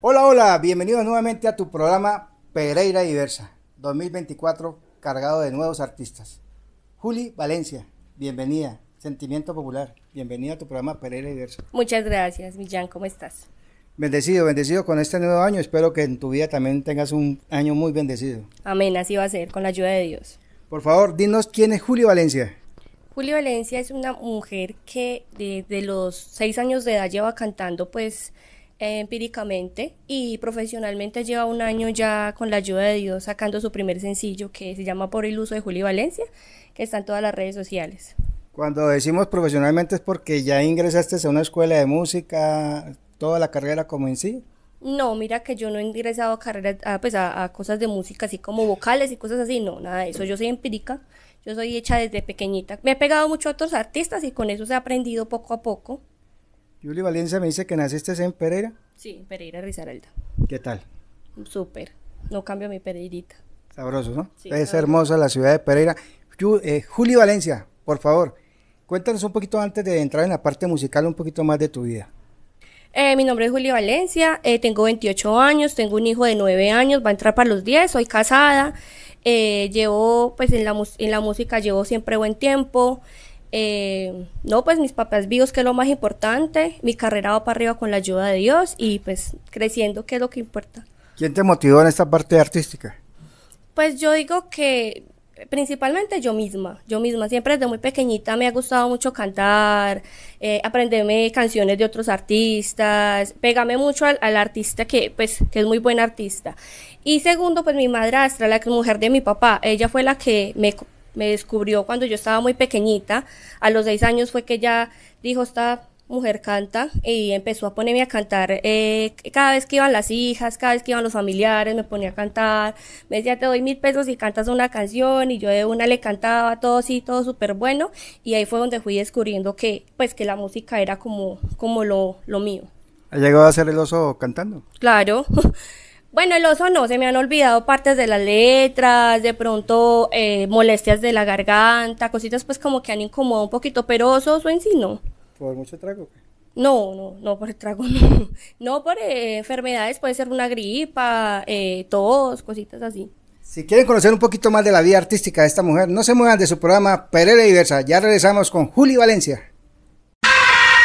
Hola, hola, bienvenidos nuevamente a tu programa Pereira Diversa 2024, cargado de nuevos artistas. Juli Valencia, bienvenida. Sentimiento Popular, bienvenida a tu programa Pereira Diversa. Muchas gracias, Millán, ¿cómo estás? Bendecido, bendecido con este nuevo año. Espero que en tu vida también tengas un año muy bendecido. Amén, así va a ser, con la ayuda de Dios. Por favor, dinos quién es Juli Valencia. Juli Valencia es una mujer que desde los seis años de edad lleva cantando, pues empíricamente y profesionalmente lleva un año ya con la ayuda de Dios sacando su primer sencillo que se llama Por el uso de Juli Valencia, que está en todas las redes sociales. Cuando decimos profesionalmente es porque ya ingresaste a una escuela de música, toda la carrera como en sí. No, mira que yo no he ingresado a carreras, a, pues a cosas de música, así como vocales y cosas así, no, nada de eso. Yo soy empírica, yo soy hecha desde pequeñita. Me he pegado mucho a otros artistas y con eso se ha aprendido poco a poco. Juli Valencia me dice que naciste en Pereira. Sí, Pereira Risaralda. ¿Qué tal? Súper. No cambio mi Pereirita. Sabroso, ¿no? es hermosa la ciudad de Pereira. Eh, Juli Valencia, por favor, cuéntanos un poquito antes de entrar en la parte musical, un poquito más de tu vida. Eh, mi nombre es Juli Valencia, eh, tengo 28 años, tengo un hijo de 9 años, va a entrar para los 10, soy casada, llevo, pues en la, en la música llevo siempre buen tiempo, eh, no, pues mis papás vivos, que es lo más importante, mi carrera va para arriba con la ayuda de Dios y pues creciendo, que es lo que importa. ¿Quién te motivó en esta parte artística? Pues yo digo que principalmente yo misma, yo misma, siempre desde muy pequeñita me ha gustado mucho cantar, eh, aprenderme canciones de otros artistas, Pégame mucho al, artista que, pues, que es muy buen artista. Y segundo, pues mi madrastra, la mujer de mi papá, ella fue la que me me descubrió cuando yo estaba muy pequeñita. A los seis años fue que ya dijo, esta mujer canta y empezó a ponerme a cantar. Eh, cada vez que iban las hijas, cada vez que iban los familiares, me ponía a cantar. Me decía, te doy mil pesos y cantas una canción. Y yo de una le cantaba todo todos todo súper bueno. Y ahí fue donde fui descubriendo que, pues, que la música era como, como lo, lo mío. ¿Ha llegado a ser el oso cantando? Claro. Bueno, el oso no, se me han olvidado partes de las letras, de pronto eh, molestias de la garganta, cositas pues como que han incomodado un poquito, pero oso, en sí no. ¿Por mucho trago? No, no, no por el trago, no. No por eh, enfermedades, puede ser una gripa, eh, tos, cositas así. Si quieren conocer un poquito más de la vida artística de esta mujer, no se muevan de su programa Pereira Diversa. Ya regresamos con Juli Valencia.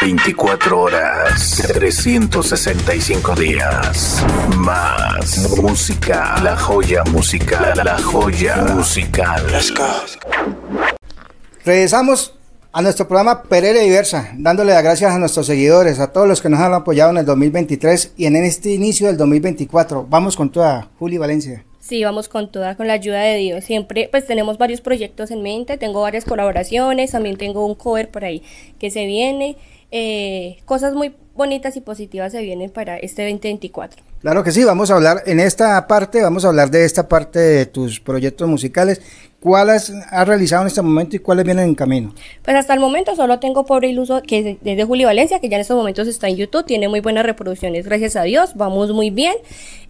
24 horas, 365 días. Más música, la joya musical, la, joya musical. Regresamos a nuestro programa Pereira Diversa, dándole las gracias a nuestros seguidores, a todos los que nos han apoyado en el 2023 y en este inicio del 2024. Vamos con toda Juli Valencia. Sí, vamos con toda, con la ayuda de Dios. Siempre, pues tenemos varios proyectos en mente, tengo varias colaboraciones, también tengo un cover por ahí que se viene. Eh, cosas muy bonitas y positivas se vienen para este 2024. Claro que sí, vamos a hablar en esta parte, vamos a hablar de esta parte de tus proyectos musicales ¿Cuáles ha realizado en este momento y cuáles vienen en camino? Pues hasta el momento solo tengo Pobre Iluso, que es de Julio Valencia, que ya en estos momentos está en YouTube, tiene muy buenas reproducciones, gracias a Dios, vamos muy bien.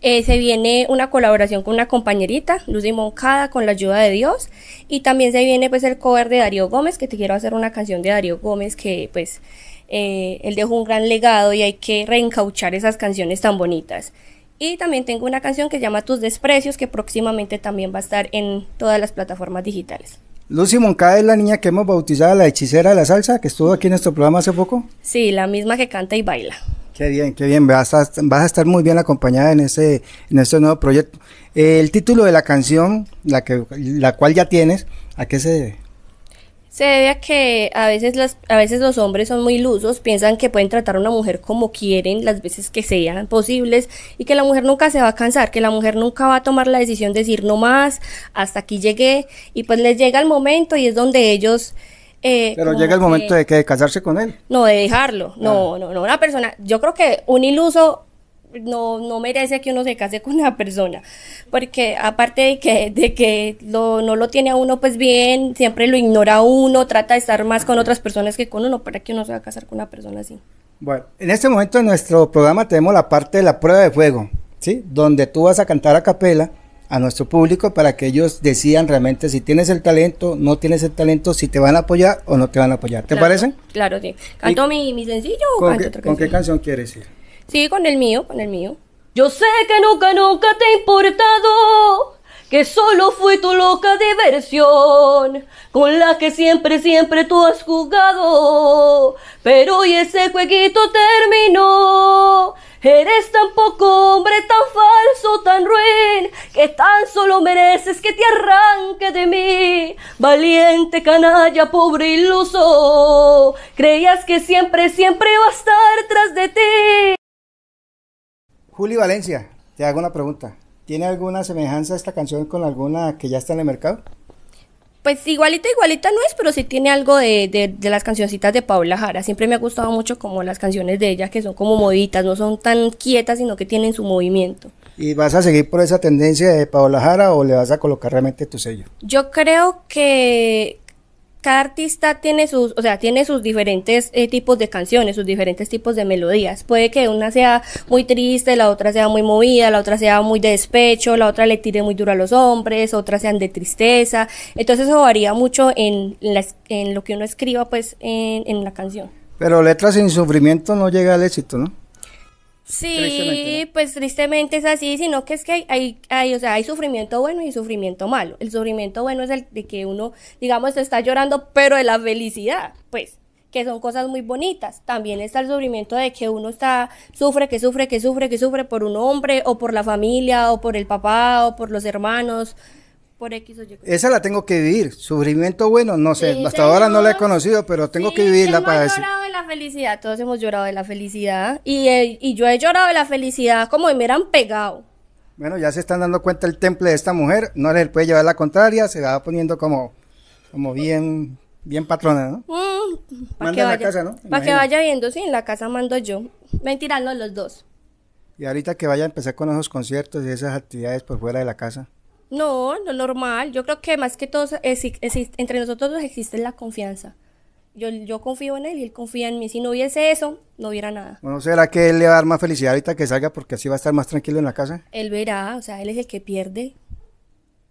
Eh, se viene una colaboración con una compañerita, Lucy Moncada, con la ayuda de Dios. Y también se viene pues el cover de Darío Gómez, que te quiero hacer una canción de Darío Gómez que pues eh, él dejó un gran legado y hay que reencauchar esas canciones tan bonitas. Y también tengo una canción que se llama Tus desprecios, que próximamente también va a estar en todas las plataformas digitales. Lucy Moncada es la niña que hemos bautizado la hechicera de la salsa, que estuvo aquí en nuestro programa hace poco. Sí, la misma que canta y baila. Qué bien, qué bien, vas a, estar muy bien acompañada en ese, en este nuevo proyecto. el título de la canción, la, que, la cual ya tienes, ¿a qué se debe? se debe a que a veces, las, a veces los hombres son muy ilusos, piensan que pueden tratar a una mujer como quieren las veces que sean posibles y que la mujer nunca se va a cansar, que la mujer nunca va a tomar la decisión de decir no más, hasta aquí llegué y pues les llega el momento y es donde ellos... Eh, Pero llega el momento de que de casarse con él. No, de dejarlo. No, ah. no, no. Una persona, yo creo que un iluso no, no merece que uno se case con una persona, porque aparte de que, de que lo, no lo tiene a uno pues bien, siempre lo ignora uno, trata de estar más con otras personas que con uno, para que uno se va a casar con una persona así. Bueno, en este momento en nuestro programa tenemos la parte de la prueba de fuego, ¿sí? Donde tú vas a cantar a capela a nuestro público para que ellos decidan realmente si tienes el talento, no tienes el talento, si te van a apoyar o no te van a apoyar. ¿Te parece? Claro, sí. Canto mi, mi, sencillo. o qué, ¿con qué canción quieres ir? Sí, con el mío, con el mío. Yo sé que nunca, nunca te ha importado que solo fui tu loca diversión, con la que siempre, siempre tú has jugado. Pero hoy ese jueguito terminó. Eres tan poco hombre, tan falso, tan ruin, que tan solo mereces que te arranque de mí. Valiente canalla, pobre iluso, creías que siempre, siempre iba a estar tras de ti. Juli Valencia, te hago una pregunta. ¿Tiene alguna semejanza esta canción con alguna que ya está en el mercado? Pues igualita, igualita no es, pero sí tiene algo de, de, las cancioncitas de Paula Jara. Siempre me ha gustado mucho como las canciones de ellas, que son como moditas, no son tan quietas, sino que tienen su movimiento. ¿Y vas a seguir por esa tendencia de Paola Jara o le vas a colocar realmente tu sello? Yo creo que cada artista tiene sus, o sea, tiene sus diferentes eh, tipos de canciones, sus diferentes tipos de melodías. Puede que una sea muy triste, la otra sea muy movida, la otra sea muy de despecho, la otra le tire muy duro a los hombres, otras sean de tristeza. Entonces eso varía mucho en, en lo que uno escriba pues en la canción. Pero letras sin sufrimiento no llega al éxito, ¿no? Sí, pues tristemente es así, sino que es que hay, hay, hay, o sea, hay sufrimiento bueno y sufrimiento malo. El sufrimiento bueno es el de que uno, digamos, está llorando, pero de la felicidad, pues, que son cosas muy bonitas. También está el sufrimiento de que uno está, sufre, que sufre, que sufre, que sufre por un hombre, o por la familia, o por el papá, o por los hermanos, esa la tengo que vivir. Sufrimiento bueno, no sé. hasta ahora no la he conocido, pero tengo que vivirla para decir. la felicidad, todos hemos llorado de la felicidad. Y, eh, yo he llorado de la felicidad como me hubieran pegado. Bueno, ya se están dando cuenta el temple de esta mujer, no le puede llevar la contraria, se va poniendo como, como bien, bien patrona, ¿no? Mm, para que, vaya, Para que vaya viendo, sí, en la casa mando yo. mentirando los dos. Y ahorita que vaya a empezar con esos conciertos y esas actividades por fuera de la casa. No, lo normal. Yo creo que más que todo entre nosotros existe la confianza. Yo, confío en él y él confía en mí. Si no hubiese eso, no hubiera nada. Bueno, ¿será que él le va a dar más felicidad ahorita que salga porque así va a estar más tranquilo en la casa? Él verá, o sea, él es el que pierde.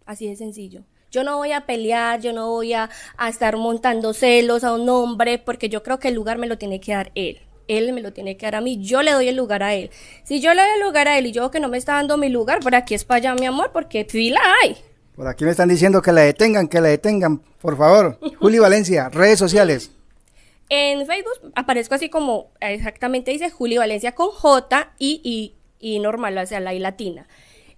Así de sencillo. Yo no voy a pelear, yo no voy a estar montando celos a un hombre porque yo creo que el lugar me lo tiene que dar él él me lo tiene que dar a mí, yo le doy el lugar a él. Si yo le doy el lugar a él y yo que no me está dando mi lugar, por aquí es para allá, mi amor, porque fila hay. Por aquí me están diciendo que la detengan, que la detengan, por favor. Juli Valencia, redes sociales. En Facebook aparezco así como exactamente dice Juli Valencia con J y, y, y normal, o sea, la I latina.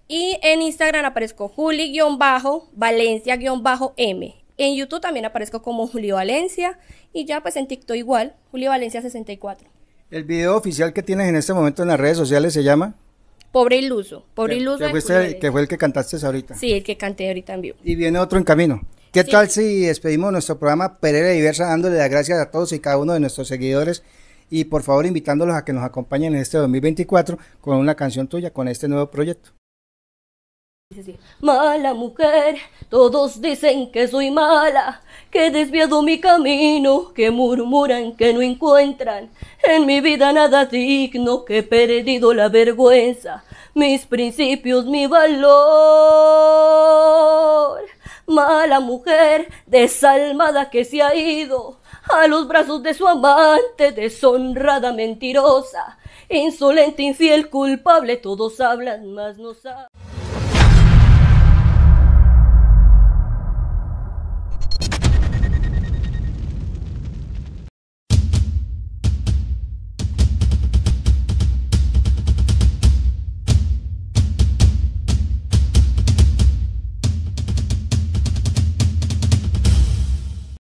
Y en Instagram aparezco Juli-Valencia-M. En YouTube también aparezco como Julio Valencia y ya pues en TikTok igual, Julio Valencia 64. El video oficial que tienes en este momento en las redes sociales se llama Pobre Iluso. Pobre Iluso. Que, fue el que cantaste ahorita. Sí, el que canté ahorita en vivo. Y viene otro en camino. ¿Qué tal si despedimos nuestro programa Pereira Diversa dándole las gracias a todos y cada uno de nuestros seguidores? y por favor invitándolos a que nos acompañen en este 2024 con una canción tuya, con este nuevo proyecto. Mala mujer, todos dicen que soy mala, que he desviado mi camino, que murmuran que no encuentran en mi vida nada digno, que he perdido la vergüenza, mis principios, mi valor. Mala mujer, desalmada que se ha ido a los brazos de su amante, deshonrada, mentirosa, insolente, infiel, culpable, todos hablan, más no saben.